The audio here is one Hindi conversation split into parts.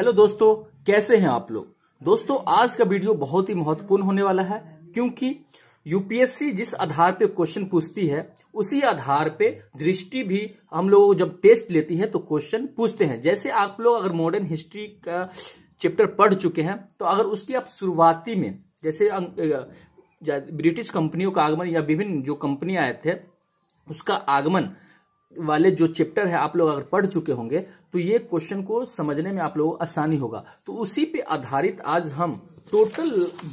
हेलो दोस्तों कैसे हैं आप लोग दोस्तों आज का वीडियो बहुत ही महत्वपूर्ण होने वाला है क्योंकि यूपीएससी जिस आधार पे क्वेश्चन पूछती है उसी आधार पे दृष्टि भी हम लोग जब टेस्ट लेती है तो क्वेश्चन पूछते हैं जैसे आप लोग अगर मॉडर्न हिस्ट्री का चैप्टर पढ़ चुके हैं तो अगर उसकी आप शुरुआती में जैसे अं, ब्रिटिश कंपनियों का आगमन या विभिन्न जो कंपनियां आए थे उसका आगमन वाले जो चैप्टर है आप लोग अगर पढ़ चुके होंगे तो ये क्वेश्चन को समझने में आप लोगों को आसानी होगा तो उसी पे आधारित आज हम टोटल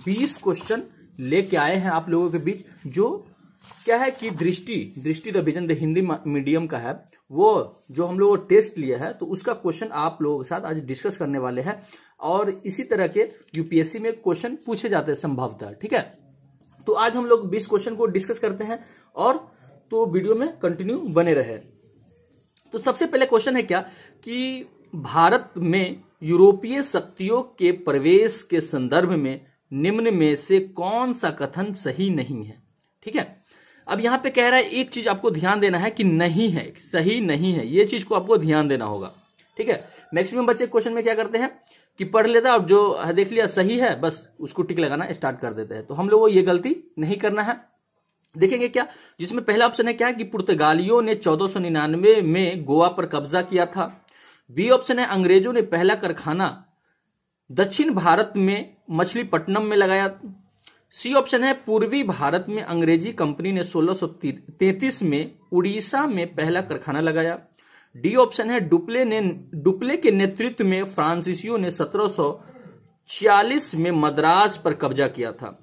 20 क्वेश्चन लेके आए हैं आप लोगों के बीच जो क्या है कि दृष्टि दृष्टि the vision the Hindi medium का है वो जो हम लोग टेस्ट लिया है तो उसका क्वेश्चन आप लोगों के साथ आज डिस्कस करने वाले हैं और इसी तरह के यूपीएससी में क्वेश्चन पूछे जाते हैं संभवतः ठीक है तो आज हम लोग बीस क्वेश्चन को डिस्कस करते हैं और तो वीडियो में कंटिन्यू बने रहे तो सबसे पहले क्वेश्चन है क्या कि भारत में यूरोपीय शक्तियों के प्रवेश के संदर्भ में निम्न में से कौन सा कथन सही नहीं है ठीक है अब यहां पे कह रहा है एक चीज आपको ध्यान देना है कि नहीं है सही नहीं है ये चीज को आपको ध्यान देना होगा ठीक है मैक्सिमम बच्चे क्वेश्चन में क्या करते हैं कि पढ़ लेता और जो देख लिया सही है बस उसको टिक लगाना स्टार्ट कर देते हैं तो हम लोग ये गलती नहीं करना है देखेंगे क्या जिसमें पहला ऑप्शन है क्या कि पुर्तगालियों ने 1499 में गोवा पर कब्जा किया था बी ऑप्शन है अंग्रेजों ने पहला कारखाना दक्षिण भारत में पट्टनम में लगाया सी ऑप्शन है पूर्वी भारत में अंग्रेजी कंपनी ने 1633 में उड़ीसा में पहला कारखाना लगाया डी ऑप्शन है डुप्ले ने डुप्ले के नेतृत्व में फ्रांसिसियों ने सत्रह में मद्रास पर कब्जा किया था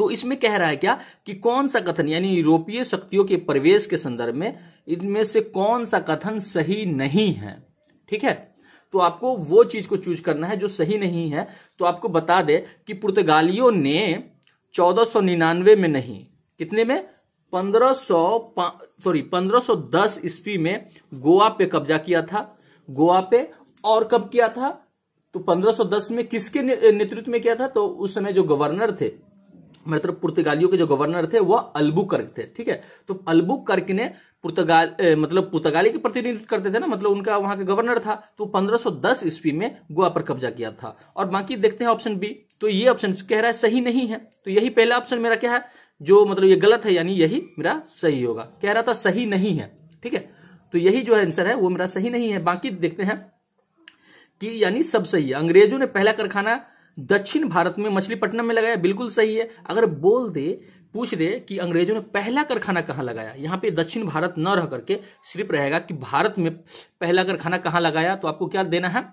तो इसमें कह रहा है क्या कि कौन सा कथन यानी यूरोपीय शक्तियों के प्रवेश के संदर्भ में इनमें से कौन सा कथन सही नहीं है ठीक है तो आपको वो चीज को चूज करना है जो सही नहीं है तो आपको बता दे कि पुर्तगालियों ने 1499 में नहीं कितने में 1500 सॉरी 1510 ईस्वी में गोवा पे कब्जा किया था गोवा पे और कब किया था तो 1510 में किसके नेतृत्व में किया था तो उस समय जो गवर्नर थे मतलब पुर्तगालियों के जो गवर्नर थे वह कर्क थे ठीक है तो कर्क ने पुर्तगाल मतलब पुर्तगाली के प्रतिनिधित्व करते थे ना मतलब उनका वहां का गवर्नर था तो 1510 ईस्वी में गोवा पर कब्जा किया था और बाकी देखते हैं ऑप्शन बी तो ये ऑप्शन कह रहा है सही नहीं है तो यही पहला ऑप्शन मेरा क्या है जो मतलब ये गलत है यानी यही मेरा सही होगा कह रहा था सही नहीं है ठीक है तो यही जो आंसर है वो मेरा सही नहीं है बाकी देखते हैं कि यानी सब सही है अंग्रेजों ने पहला कारखाना दक्षिण भारत में मछलीपट्टनम में लगाया बिल्कुल सही है अगर बोल दे पूछ दे कि अंग्रेजों ने पहला कारखाना कहाँ लगाया यहाँ पे दक्षिण भारत न रह करके सिर्फ रहेगा कि भारत में पहला कारखाना कहाँ लगाया तो आपको क्या देना है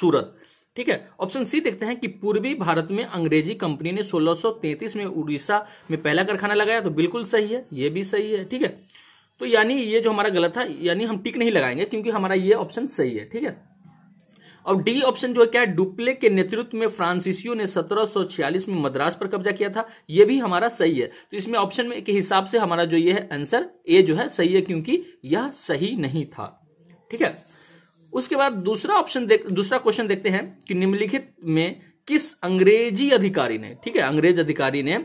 सूरत ठीक है ऑप्शन सी देखते हैं कि पूर्वी भारत में अंग्रेजी कंपनी ने 1633 में उड़ीसा में पहला कारखाना लगाया तो बिल्कुल सही है ये भी सही है ठीक है तो यानी ये जो हमारा गलत था यानी हम टिक नहीं लगाएंगे क्योंकि हमारा ये ऑप्शन सही है ठीक है अब डी ऑप्शन जो क्या है डुप्ले के नेतृत्व में फ्रांसिसियो ने 1746 में मद्रास पर कब्जा किया था यह भी हमारा सही है तो इसमें ऑप्शन में के हिसाब से हमारा जो ये है आंसर ए जो है सही है क्योंकि यह सही नहीं था ठीक है उसके बाद दूसरा ऑप्शन देख दूसरा क्वेश्चन देखते हैं कि निम्नलिखित में किस अंग्रेजी अधिकारी ने ठीक है अंग्रेज अधिकारी ने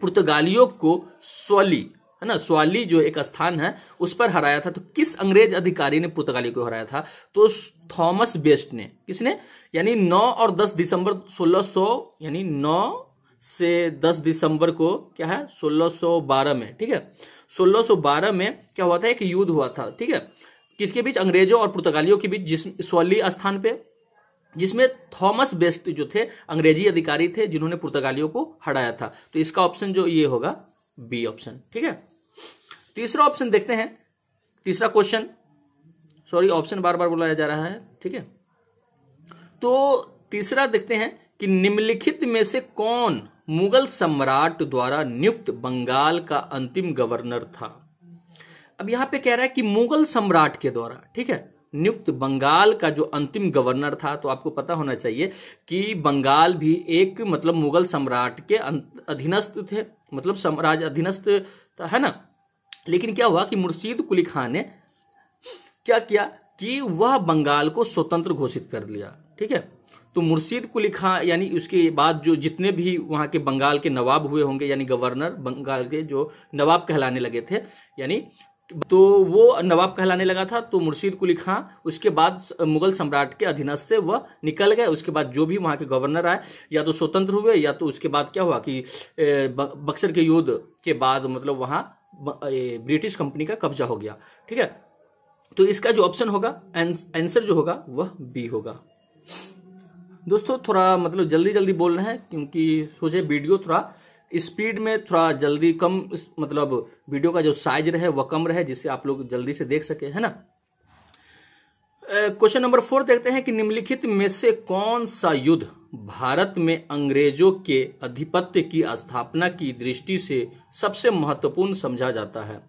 पुर्तगालियों को स्वली है ना स्वाली जो एक स्थान है उस पर हराया था तो किस अंग्रेज अधिकारी ने पुर्तगाली को हराया था तो थॉमस बेस्ट ने किसने यानी 9 और 10 दिसंबर 1600 यानी 9 से 10 दिसंबर को क्या है 1612 में ठीक है 1612 में क्या हुआ था एक युद्ध हुआ था ठीक है किसके बीच अंग्रेजों और पुर्तगालियों के बीच जिस स्वाली स्थान पे जिसमें थॉमस बेस्ट जो थे अंग्रेजी अधिकारी थे जिन्होंने पुर्तगालियों को हराया था तो इसका ऑप्शन जो ये होगा बी ऑप्शन ठीक है तीसरा ऑप्शन देखते हैं तीसरा क्वेश्चन सॉरी ऑप्शन बार बार बुलाया जा रहा है ठीक है तो तीसरा देखते हैं कि निम्नलिखित में से कौन मुगल सम्राट द्वारा नियुक्त बंगाल का अंतिम गवर्नर था अब यहां पे कह रहा है कि मुगल सम्राट के द्वारा ठीक है नियुक्त बंगाल का जो अंतिम गवर्नर था तो आपको पता होना चाहिए कि बंगाल भी एक मतलब मुगल सम्राट के अं-, अधीनस्थ थे मतलब साम्राज्य अधीनस्थ है ना लेकिन क्या हुआ कि मुर्शीद कुली खान ने क्या किया कि वह बंगाल को स्वतंत्र घोषित कर लिया ठीक है तो मुर्शीद कुली खान यानी उसके बाद जो जितने भी वहां के बंगाल के नवाब हुए होंगे यानी गवर्नर बंगाल के जो नवाब कहलाने लगे थे यानी तो वो नवाब कहलाने लगा था तो मुर्शीद कुली खां उसके बाद मुगल सम्राट के अधीनस्थ से वह निकल गए उसके बाद जो भी वहां के गवर्नर आए या तो स्वतंत्र हुए या तो उसके बाद क्या हुआ कि बक्सर के युद्ध के बाद मतलब वहां ब्रिटिश कंपनी का कब्जा हो गया ठीक है तो इसका जो ऑप्शन होगा आंसर जो होगा वह बी होगा दोस्तों थोड़ा मतलब जल्दी जल्दी बोल रहे हैं क्योंकि सोचे वीडियो थोड़ा स्पीड में थोड़ा जल्दी कम मतलब वीडियो का जो साइज रहे वह कम रहे जिससे आप लोग जल्दी से देख सके है ना क्वेश्चन नंबर फोर देखते हैं कि निम्नलिखित में से कौन सा युद्ध भारत में अंग्रेजों के अधिपत्य की स्थापना की दृष्टि से सबसे महत्वपूर्ण समझा जाता है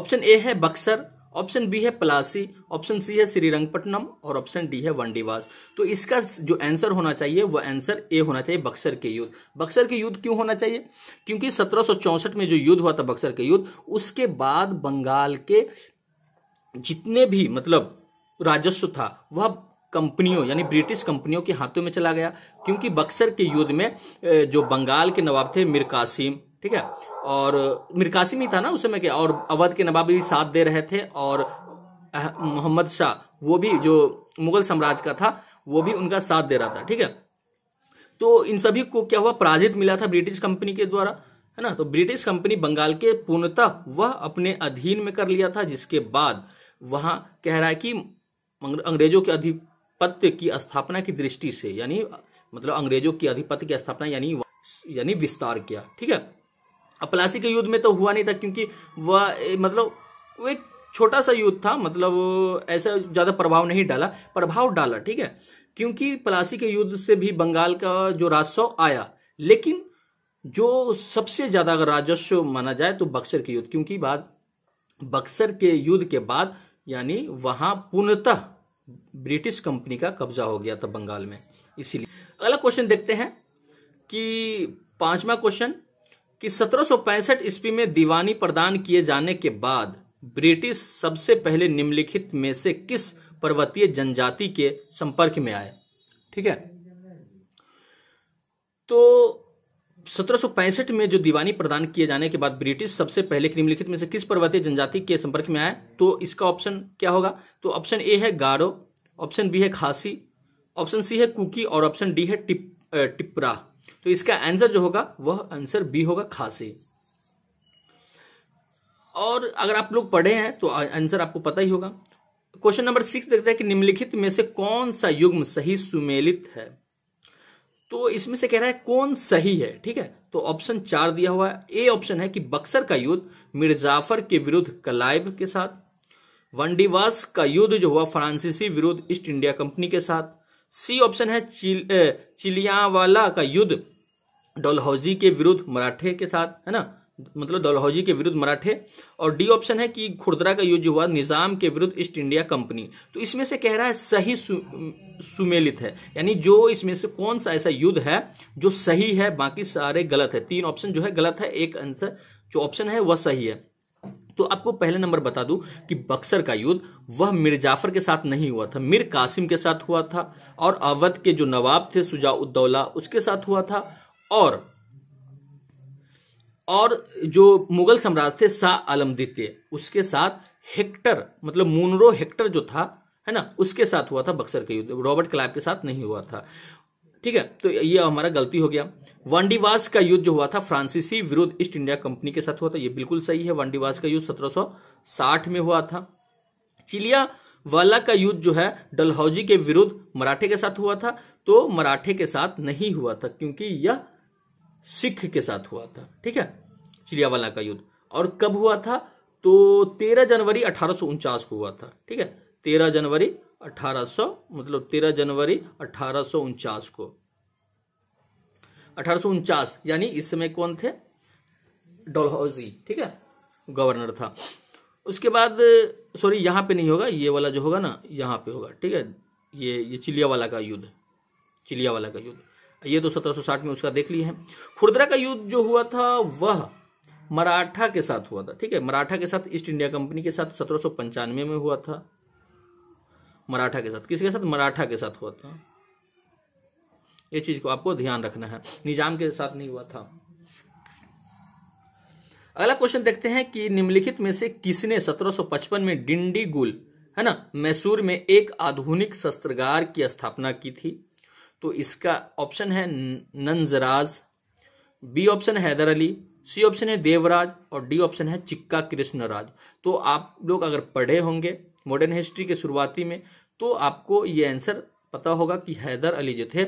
ऑप्शन ए है बक्सर ऑप्शन बी है पलासी ऑप्शन सी है श्रीरंगपट्टनम और ऑप्शन डी है वंडीवास तो इसका जो आंसर होना चाहिए वह आंसर ए होना चाहिए बक्सर के युद्ध बक्सर के युद्ध क्यों होना चाहिए क्योंकि सत्रह में जो युद्ध हुआ था बक्सर के युद्ध उसके बाद बंगाल के जितने भी मतलब राजस्व था वह कंपनियों यानी ब्रिटिश कंपनियों के हाथों में चला गया क्योंकि बक्सर के युद्ध में जो बंगाल के नवाब थे मिरकासिम ठीक है और मिरकासिम ही था ना उस समय के और अवध के नवाब भी साथ दे रहे थे और मोहम्मद शाह वो भी जो मुगल साम्राज्य का था वो भी उनका साथ दे रहा था ठीक है तो इन सभी को क्या हुआ पराजित मिला था ब्रिटिश कंपनी के द्वारा है ना तो ब्रिटिश कंपनी बंगाल के पूर्णतः वह अपने अधीन में कर लिया था जिसके बाद वहां कह रहा है कि अंग्रेजों के अधिक आधिपत्य की स्थापना की दृष्टि से यानी मतलब अंग्रेजों की आधिपत्य की स्थापना यानी यानी विस्तार किया ठीक है अब प्लासी के युद्ध में तो हुआ नहीं था क्योंकि वह मतलब वो एक छोटा सा युद्ध था मतलब ऐसा ज्यादा प्रभाव नहीं डाला प्रभाव डाला ठीक है क्योंकि प्लासी के युद्ध से भी बंगाल का जो राजस्व आया लेकिन जो सबसे ज्यादा अगर राजस्व माना जाए तो बक्सर के युद्ध क्योंकि बाद बक्सर के युद्ध के बाद यानी वहां पूर्णतः ब्रिटिश कंपनी का कब्जा हो गया था बंगाल में इसीलिए अगला क्वेश्चन देखते हैं कि पांचवा क्वेश्चन कि सत्रह ईस्वी में दीवानी प्रदान किए जाने के बाद ब्रिटिश सबसे पहले निम्नलिखित में से किस पर्वतीय जनजाति के संपर्क में आए ठीक है तो सत्रह में जो दीवानी प्रदान किए जाने के बाद ब्रिटिश सबसे पहले निम्नलिखित में से किस पर्वतीय जनजाति के संपर्क में आए तो इसका ऑप्शन क्या होगा तो ऑप्शन ए है गारो ऑप्शन बी है खासी ऑप्शन सी है कुकी और ऑप्शन डी है टिप टिपरा तो इसका आंसर जो होगा वह आंसर बी होगा खासी और अगर आप लोग पढ़े हैं तो आंसर आपको पता ही होगा क्वेश्चन नंबर सिक्स देखते हैं कि निम्नलिखित में से कौन सा युग्म सही सुमेलित है तो इसमें से कह रहा है कौन सही है ठीक है तो ऑप्शन चार दिया हुआ है ए ऑप्शन है कि बक्सर का युद्ध मिर्जाफर के विरुद्ध कलाइब के साथ वनडीवास का युद्ध जो हुआ फ्रांसीसी विरुद्ध ईस्ट इंडिया कंपनी के साथ सी ऑप्शन है चिल, चिलियावाला का युद्ध डोलहौजी के विरुद्ध मराठे के साथ है ना मतलब डलहौजी के विरुद्ध मराठे और डी ऑप्शन है कि खुर्दरा का युद्ध हुआ निजाम के विरुद्ध ईस्ट इंडिया कंपनी तो इसमें से कह रहा है सही सु, सुमेलित है यानी जो इसमें से कौन सा ऐसा युद्ध है जो सही है बाकी सारे गलत है तीन ऑप्शन जो है गलत है एक आंसर जो ऑप्शन है वह सही है तो आपको पहले नंबर बता दूं कि बक्सर का युद्ध वह मिर्जाफर जाफर के साथ नहीं हुआ था मिर कासिम के साथ हुआ था और अवध के जो नवाब थे सुजाउद्दौला उसके साथ हुआ था और और जो मुगल सम्राट थे शाह आलम द्वितीय उसके साथ हेक्टर मतलब मुनरो हेक्टर जो था है ना उसके साथ हुआ था बक्सर के युद्ध रॉबर्ट क्लाइव के साथ नहीं हुआ था ठीक है तो ये हमारा गलती हो गया वांडीवास का युद्ध जो हुआ था फ्रांसीसी विरुद्ध ईस्ट इंडिया कंपनी के साथ हुआ था ये बिल्कुल सही है वांडीवास का युद्ध 1760 में हुआ था चिलिया वाला का युद्ध जो है डलहौजी के विरुद्ध मराठे के साथ हुआ था तो मराठे के साथ नहीं हुआ था क्योंकि यह सिख के साथ हुआ था ठीक है चिड़ियावाला का युद्ध और कब हुआ था तो 13 जनवरी अठारह को हुआ था ठीक है 13 जनवरी 1800 मतलब 13 जनवरी अठारह मतलब को अठारह यानी इस समय कौन थे डोलहौजी ठीक है गवर्नर था उसके बाद सॉरी यहां पे नहीं होगा ये वाला जो होगा ना यहां पे होगा ठीक है ये ये चिलिया वाला का युद्ध चिलिया वाला का युद्ध ये तो सत्रह में उसका देख लिए हैं खुर्दरा का युद्ध जो हुआ था वह मराठा के साथ हुआ था ठीक है मराठा के साथ ईस्ट इंडिया कंपनी के साथ सत्रह में हुआ था मराठा के साथ किसके साथ मराठा के साथ हुआ था ये चीज को आपको ध्यान रखना है निजाम के साथ नहीं हुआ था अगला क्वेश्चन देखते हैं कि निम्नलिखित में से किसने 1755 में डिंडीगुल है ना मैसूर में एक आधुनिक शस्त्रगार की स्थापना की थी तो इसका ऑप्शन है नंजराज बी ऑप्शन है हैदर अली सी ऑप्शन है देवराज और डी ऑप्शन है चिक्का कृष्णराज तो आप लोग अगर पढ़े होंगे मॉडर्न हिस्ट्री के शुरुआती में तो आपको ये आंसर पता होगा कि हैदर अली जो थे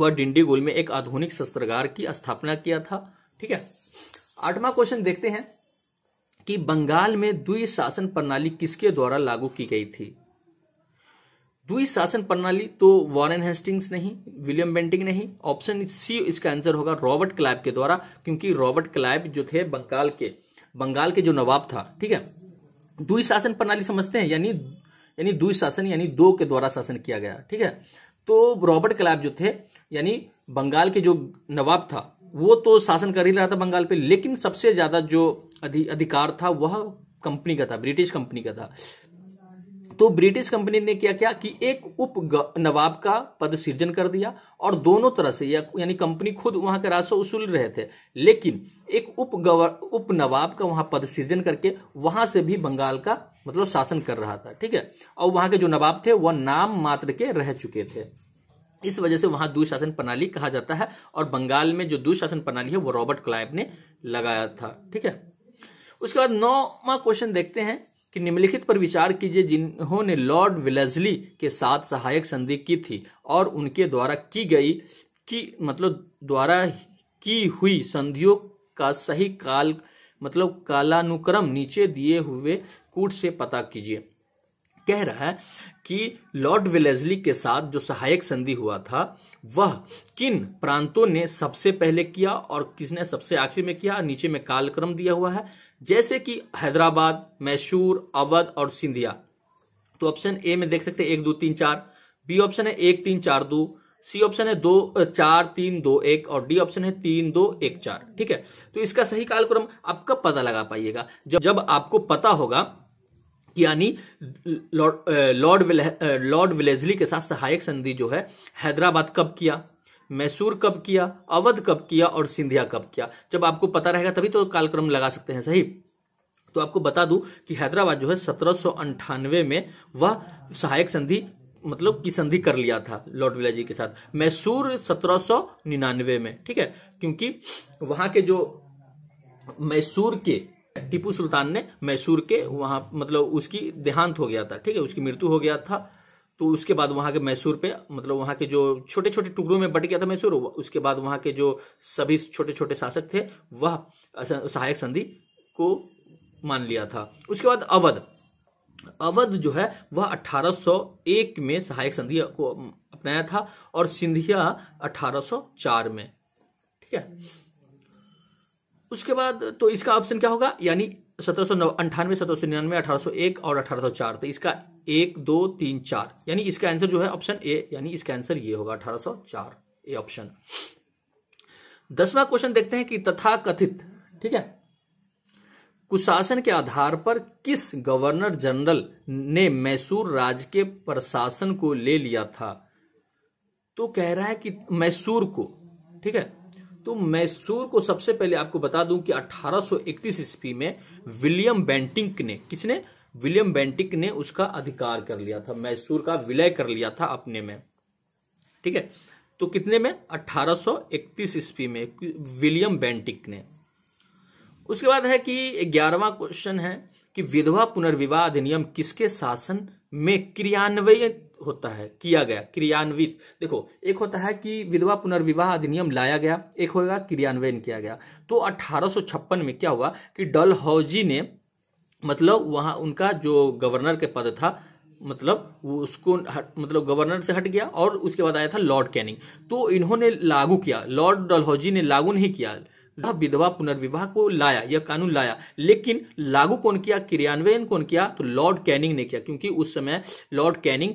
वह डिंडीगुल में एक आधुनिक शस्त्रगार की स्थापना किया था ठीक है आठवां क्वेश्चन देखते हैं कि बंगाल में द्वि शासन प्रणाली किसके द्वारा लागू की गई थी दुई शासन प्रणाली तो वॉरेन हेस्टिंग्स नहीं विलियम बेंटिंग नहीं ऑप्शन सी इसका आंसर होगा रॉबर्ट क्लाइब के द्वारा क्योंकि रॉबर्ट क्लाइब जो थे बंगाल के बंगाल के जो नवाब था ठीक है दुई शासन प्रणाली समझते हैं यानी यानी दुई शासन यानी दो के द्वारा शासन किया गया ठीक है तो रॉबर्ट क्लाइब जो थे यानी बंगाल के जो नवाब था वो तो शासन कर ही रहा था बंगाल पे लेकिन सबसे ज्यादा जो अधिकार था वह कंपनी का था ब्रिटिश कंपनी का था तो ब्रिटिश कंपनी ने क्या किया कि एक उप नवाब का पद सृजन कर दिया और दोनों तरह से या, यानी कंपनी खुद वहां का राजस्व वसूल रहे थे लेकिन एक उप उप नवाब का वहां पद सृजन करके वहां से भी बंगाल का मतलब शासन कर रहा था ठीक है और वहां के जो नवाब थे वह नाम मात्र के रह चुके थे इस वजह से वहां दुशासन प्रणाली कहा जाता है और बंगाल में जो दुशासन प्रणाली है वो रॉबर्ट क्लाइव ने लगाया था ठीक है उसके बाद नौवा क्वेश्चन देखते हैं कि निम्नलिखित पर विचार कीजिए जिन्होंने लॉर्ड विलेजली के साथ सहायक संधि की थी और उनके द्वारा की गई की मतलब द्वारा की हुई संधियों का सही काल मतलब कालानुक्रम नीचे दिए हुए कूट से पता कीजिए कह रहा है कि लॉर्ड विलेजली के साथ जो सहायक संधि हुआ था वह किन प्रांतों ने सबसे पहले किया और किसने सबसे आखिर में किया नीचे में कालक्रम दिया हुआ है जैसे कि हैदराबाद मैसूर अवध और सिंधिया तो ऑप्शन ए में देख सकते हैं एक दो तीन चार बी ऑप्शन है एक तीन चार दो सी ऑप्शन है दो चार तीन दो एक और डी ऑप्शन है तीन दो एक चार ठीक है तो इसका सही कालक्रम आप कब पता लगा पाइएगा जब जब आपको पता होगा कि यानी लॉर्ड लॉर्ड लॉर्ड विलेजली के साथ सहायक संधि जो है हैदराबाद कब किया मैसूर कब किया अवध कब किया और सिंधिया कब किया जब आपको पता रहेगा तभी तो कालक्रम लगा सकते हैं सही तो आपको बता दूं कि हैदराबाद जो है सत्रह में वह सहायक संधि मतलब की संधि कर लिया था लॉर्ड विलाजी के साथ मैसूर सत्रह में ठीक है क्योंकि वहां के जो मैसूर के टीपू सुल्तान ने मैसूर के वहां मतलब उसकी देहांत हो गया था ठीक है उसकी मृत्यु हो गया था तो उसके बाद वहाँ के मैसूर पे मतलब वहां के जो छोटे छोटे टुकड़ों में बट गया था मैसूर उसके बाद वहां के जो सभी छोटे छोटे शासक थे वह सहायक संधि को मान लिया था उसके बाद अवध अवध जो है वह 1801 में सहायक संधि को अपनाया था और सिंधिया 1804 में ठीक है उसके बाद तो इसका ऑप्शन क्या होगा यानी सत्रह सौ अंठानवे सत्रह सौ निन्यानवे अठारह सौ एक और अठारह सौ चार तो इसका एक दो तीन चार यानी इसका आंसर जो है ऑप्शन ए यानी इसका आंसर ये होगा अठारह चार ए ऑप्शन दसवां क्वेश्चन देखते हैं कि तथा कथित ठीक है कुशासन के आधार पर किस गवर्नर जनरल ने मैसूर राज्य के प्रशासन को ले लिया था तो कह रहा है कि मैसूर को ठीक है तो मैसूर को सबसे पहले आपको बता दूं कि 1831 ईस्वी में विलियम बेंटिंक ने किसने विलियम बेंटिक ने उसका अधिकार कर लिया था मैसूर का विलय कर लिया था अपने में ठीक है तो कितने में 1831 ईस्वी में विलियम बेंटिक ने उसके बाद है कि ग्यारहवा क्वेश्चन है कि विधवा पुनर्विवाह अधिनियम किसके शासन में क्रियान्वयन होता है किया गया क्रियान्वित देखो एक होता है कि विधवा पुनर्विवाह अधिनियम लाया गया एक होगा क्रियान्वयन किया गया तो 1856 में क्या हुआ कि डल ने मतलब वहां उनका जो गवर्नर के पद था मतलब वो उसको हट, मतलब गवर्नर से हट गया और उसके बाद आया था लॉर्ड कैनिंग तो इन्होंने लागू किया लॉर्ड डलहौजी ने लागू नहीं किया विधवा पुनर्विवाह को लाया यह कानून लाया लेकिन लागू कौन किया क्रियान्वयन कौन किया तो लॉर्ड कैनिंग ने किया क्योंकि उस समय लॉर्ड कैनिंग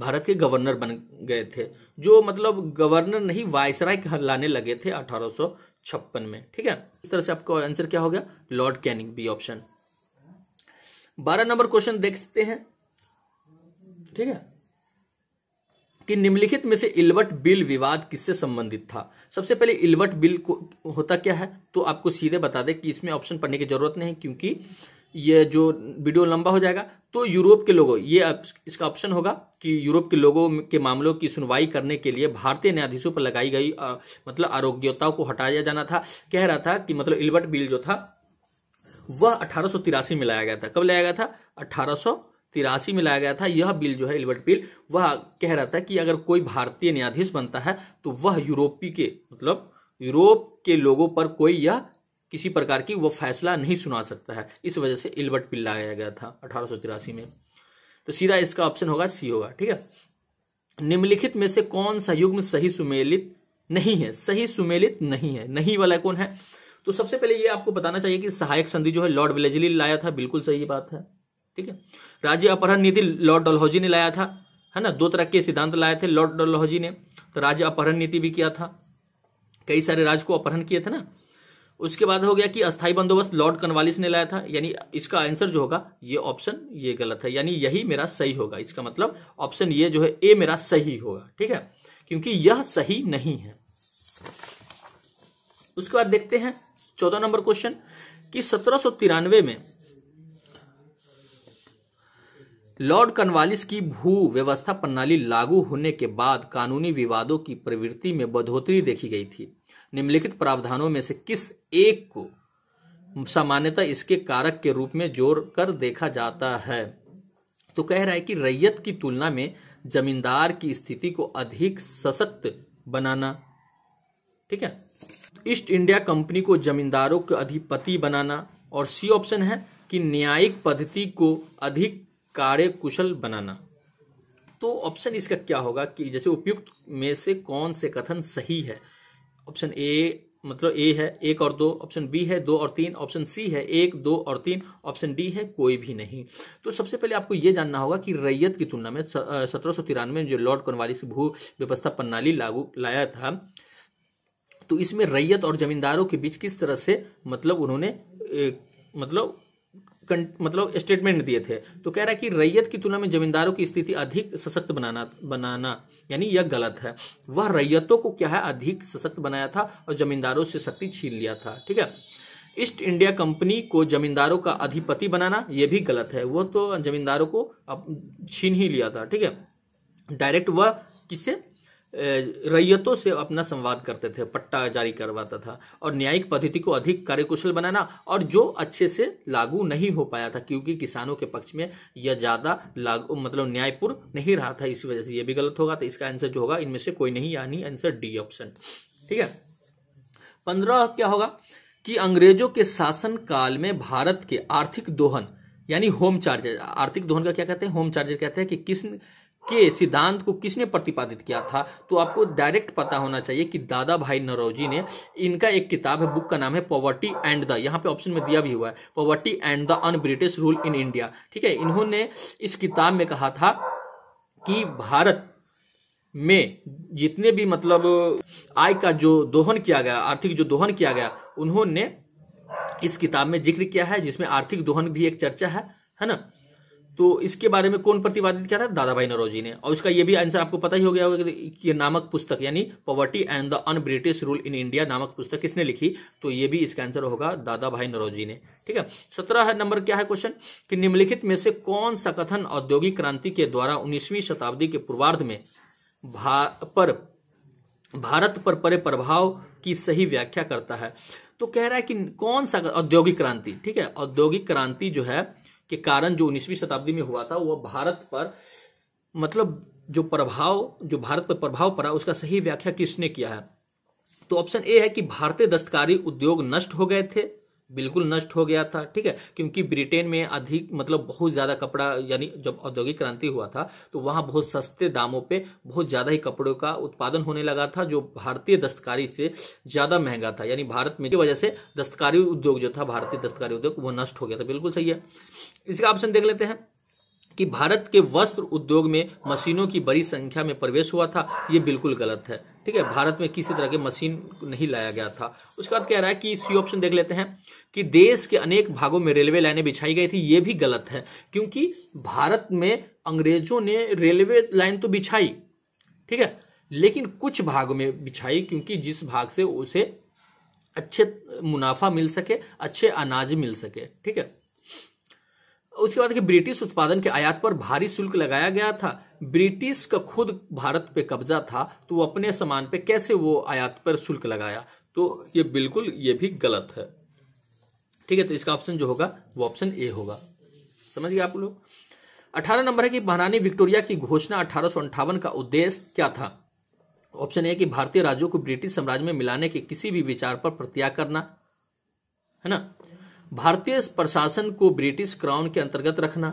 भारत के गवर्नर बन गए थे जो मतलब गवर्नर नहीं वायसराय कहलाने लगे थे अठारह छप्पन में ठीक है इस तरह से आपका आंसर क्या हो गया लॉर्ड कैनिंग बी ऑप्शन बारह नंबर क्वेश्चन देख सकते हैं ठीक है कि निम्नलिखित में से इलवट बिल विवाद किससे संबंधित था सबसे पहले इलवट बिल को होता क्या है तो आपको सीधे बता दें कि इसमें ऑप्शन पढ़ने की जरूरत नहीं क्योंकि ये जो वीडियो लंबा हो जाएगा तो यूरोप के लोगों ये इसका ऑप्शन होगा कि यूरोप के लोगों के मामलों की सुनवाई करने के लिए भारतीय न्यायाधीशों पर लगाई गई आ, मतलब आरोग्यताओं को हटाया जाना था कह रहा था कि मतलब इल्बर्ट बिल जो था वह अठारह में लाया गया था कब लाया गया था अठारह तिरासी में लाया गया था यह बिल जो है इल्बर्ट बिल वह कह रहा था कि अगर कोई भारतीय न्यायाधीश बनता है तो वह यूरोपी के मतलब यूरोप के लोगों पर कोई यह किसी प्रकार की वो फैसला नहीं सुना सकता है इस वजह से इलबर्ट पिल लाया गया था अठारह में तो सीधा इसका ऑप्शन होगा सी होगा ठीक है निम्नलिखित में से कौन सा युग्म सही सुमेलित नहीं है सही सुमेलित नहीं है नहीं वाला कौन है तो सबसे पहले ये आपको बताना चाहिए कि सहायक संधि जो है लॉर्ड विलेजली लाया था बिल्कुल सही बात है ठीक है राज्य अपहरण नीति लॉर्ड डलहौजी ने लाया था है ना दो तरह के सिद्धांत लाए थे लॉर्ड डलहौजी ने तो राज्य अपहरण नीति भी किया था कई सारे राज्य को अपहरण किए थे ना उसके बाद हो गया कि अस्थाई बंदोबस्त लॉर्ड कनवालिस ने लाया था यानी इसका आंसर जो होगा ये ऑप्शन ये गलत है यानी यही मेरा सही होगा इसका मतलब ऑप्शन ये जो है ए मेरा सही होगा ठीक है क्योंकि यह सही नहीं है उसके बाद देखते हैं चौदह नंबर क्वेश्चन कि सत्रह में लॉर्ड कनवालिस की भू व्यवस्था प्रणाली लागू होने के बाद कानूनी विवादों की प्रवृत्ति में बढ़ोतरी देखी गई थी निम्नलिखित प्रावधानों में से किस एक को सामान्यता इसके कारक के रूप में जोड़ कर देखा जाता है तो कह रहा है कि रैयत की तुलना में जमींदार की स्थिति को अधिक सशक्त बनाना ठीक है ईस्ट इंडिया कंपनी को जमींदारों के अधिपति बनाना और सी ऑप्शन है कि न्यायिक पद्धति को अधिक कार्य कुशल बनाना तो ऑप्शन इसका क्या होगा कि जैसे उपयुक्त में से कौन से कथन सही है ऑप्शन ए मतलब ए है एक और दो ऑप्शन बी है दो और तीन ऑप्शन सी है एक दो और तीन ऑप्शन डी है कोई भी नहीं तो सबसे पहले आपको यह जानना होगा कि रैयत की तुलना में सत्रह सौ तिरानवे में जो लॉर्ड कॉर्नवालिस भू व्यवस्था प्रणाली लागू लाया था तो इसमें रैयत और जमींदारों के बीच किस तरह से मतलब उन्होंने ए, मतलब मतलब स्टेटमेंट दिए थे तो कह रहा है कि रैयत की तुलना में जमींदारों की स्थिति अधिक सशक्त बनाना बनाना यानी यह गलत है वह रैयतों को क्या है अधिक सशक्त बनाया था और जमींदारों से शक्ति छीन लिया था ठीक है ईस्ट इंडिया कंपनी को जमींदारों का अधिपति बनाना यह भी गलत है वह तो जमींदारों को छीन ही लिया था ठीक है डायरेक्ट वह किससे रैयतों से अपना संवाद करते थे पट्टा जारी करवाता था और न्यायिक पद्धति को अधिक कार्यकुशल बनाना और जो अच्छे से लागू नहीं हो पाया था क्योंकि किसानों के पक्ष में यह ज़्यादा लागू मतलब न्यायपूर्ण नहीं रहा था इसी वजह से यह भी गलत होगा तो इसका आंसर जो होगा इनमें से कोई नहीं यानी आंसर डी ऑप्शन ठीक है पंद्रह क्या होगा कि अंग्रेजों के शासन काल में भारत के आर्थिक दोहन यानी होम चार्जर आर्थिक दोहन का क्या कहते हैं होम चार्जर कहते हैं कि किस के सिद्धांत को किसने प्रतिपादित किया था तो आपको डायरेक्ट पता होना चाहिए कि दादा भाई नरोजी ने इनका एक किताब है बुक का नाम है पॉवर्टी एंड द यहाँ पे ऑप्शन में दिया भी हुआ है poverty and the un British rule in India ठीक है इन्होंने इस किताब में कहा था कि भारत में जितने भी मतलब आय का जो दोहन किया गया आर्थिक जो दोहन किया गया उन्होंने इस किताब में जिक्र किया है जिसमें आर्थिक दोहन भी एक चर्चा है है ना तो इसके बारे में कौन प्रतिपादित किया था दादा भाई नरोजी ने और इसका यह भी आंसर आपको पता ही हो गया होगा कि ये नामक पुस्तक यानी poverty and the un British rule in India नामक पुस्तक किसने लिखी तो ये भी इसका आंसर होगा दादा भाई नरोजी ने ठीक है सत्रह नंबर क्या है क्वेश्चन कि निम्नलिखित में से कौन सा कथन औद्योगिक क्रांति के द्वारा उन्नीसवीं शताब्दी के पूर्वार्ध में भा, पर भारत पर परे प्रभाव की सही व्याख्या करता है तो कह रहा है कि कौन सा औद्योगिक क्रांति ठीक है औद्योगिक क्रांति जो है के कारण जो उन्नीसवीं शताब्दी में हुआ था वह भारत पर मतलब जो प्रभाव जो भारत पर प्रभाव पड़ा उसका सही व्याख्या किसने किया है तो ऑप्शन ए है कि भारतीय दस्तकारी उद्योग नष्ट हो गए थे बिल्कुल नष्ट हो गया था ठीक है क्योंकि ब्रिटेन में अधिक मतलब बहुत ज्यादा कपड़ा यानी जब औद्योगिक क्रांति हुआ था तो वहां बहुत सस्ते दामों पे बहुत ज्यादा ही कपड़ों का उत्पादन होने लगा था जो भारतीय दस्तकारी से ज्यादा महंगा था यानी भारत में की वजह से दस्तकारी उद्योग जो था भारतीय दस्तकारी उद्योग वो नष्ट हो गया था बिल्कुल सही है इसका ऑप्शन देख लेते हैं कि भारत के वस्त्र उद्योग में मशीनों की बड़ी संख्या में प्रवेश हुआ था ये बिल्कुल गलत है ठीक है भारत में किसी तरह के मशीन नहीं लाया गया था उसके बाद कह रहा है कि सी ऑप्शन देख लेते हैं कि देश के अनेक भागों में रेलवे लाइनें बिछाई गई थी ये भी गलत है क्योंकि भारत में अंग्रेजों ने रेलवे लाइन तो बिछाई ठीक है लेकिन कुछ भागों में बिछाई क्योंकि जिस भाग से उसे अच्छे मुनाफा मिल सके अच्छे अनाज मिल सके ठीक है उसके बाद कि ब्रिटिश उत्पादन के आयात पर भारी शुल्क लगाया गया था ब्रिटिश का खुद भारत पे कब्जा था तो वो अपने सामान पे कैसे वो आयात पर शुल्क लगाया तो ये बिल्कुल ये भी गलत है ठीक है तो इसका ऑप्शन जो होगा वो ऑप्शन ए होगा समझ गए आप लोग अठारह नंबर है कि महारानी विक्टोरिया की घोषणा अठारह का उद्देश्य क्या था ऑप्शन ए कि भारतीय राज्यों को ब्रिटिश साम्राज्य में मिलाने के किसी भी विचार पर प्रत्याग करना है ना भारतीय प्रशासन को ब्रिटिश क्राउन के अंतर्गत रखना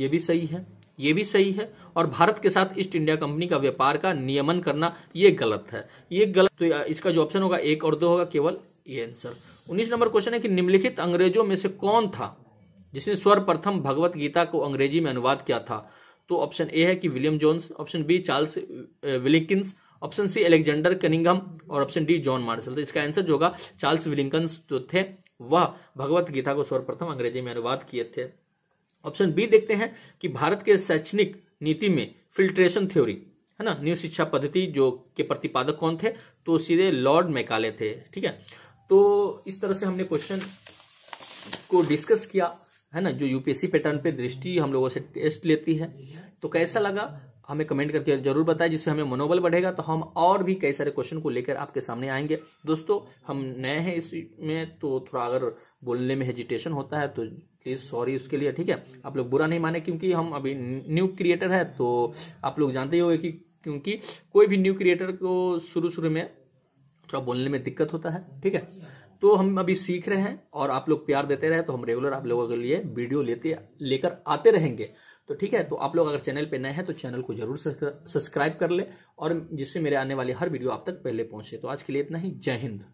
यह भी सही है ये भी सही है और भारत के साथ ईस्ट इंडिया कंपनी का व्यापार का नियमन करना यह गलत है ये गलत तो इसका जो ऑप्शन होगा एक और दो होगा केवल ये आंसर उन्नीस नंबर क्वेश्चन है कि निम्नलिखित अंग्रेजों में से कौन था जिसने सर्वप्रथम भगवत गीता को अंग्रेजी में अनुवाद किया था तो ऑप्शन ए है कि William Jones option B Charles Wilkins option C Alexander Cunningham और ऑप्शन डी जॉन मार्शल तो इसका आंसर जो होगा चार्ल्स विलिंकन्स जो तो थे वह भगवत गीता को सर्वप्रथम अंग्रेजी में अनुवाद किए थे ऑप्शन बी देखते हैं कि भारत के शैक्षणिक नीति में फिल्ट्रेशन थ्योरी है ना न्यू शिक्षा पद्धति जो के प्रतिपादक कौन थे तो सीधे लॉर्ड मैकाले थे ठीक है तो इस तरह से हमने क्वेश्चन को डिस्कस किया है ना जो यूपीएससी पैटर्न पे दृष्टि हम लोगों से टेस्ट लेती है तो कैसा लगा हमें कमेंट करके जरूर बताएं जिससे हमें मनोबल बढ़ेगा तो हम और भी कई सारे क्वेश्चन को लेकर आपके सामने आएंगे दोस्तों हम नए हैं इसमें तो थोड़ा अगर बोलने में हेजिटेशन होता है तो प्लीज सॉरी उसके लिए ठीक है आप लोग बुरा नहीं माने क्योंकि हम अभी न्यू क्रिएटर है तो आप लोग जानते ही हो कि क्योंकि कोई भी न्यू क्रिएटर को शुरू शुरू में थोड़ा बोलने में दिक्कत होता है ठीक है तो हम अभी सीख रहे हैं और आप लोग प्यार देते रहे तो हम रेगुलर आप लोगों के लिए वीडियो लेते लेकर आते रहेंगे तो ठीक है तो आप लोग अगर चैनल पे नए हैं तो चैनल को जरूर सब्सक्राइब कर ले और जिससे मेरे आने वाली हर वीडियो आप तक पहले पहुंचे तो आज के लिए इतना ही जय हिंद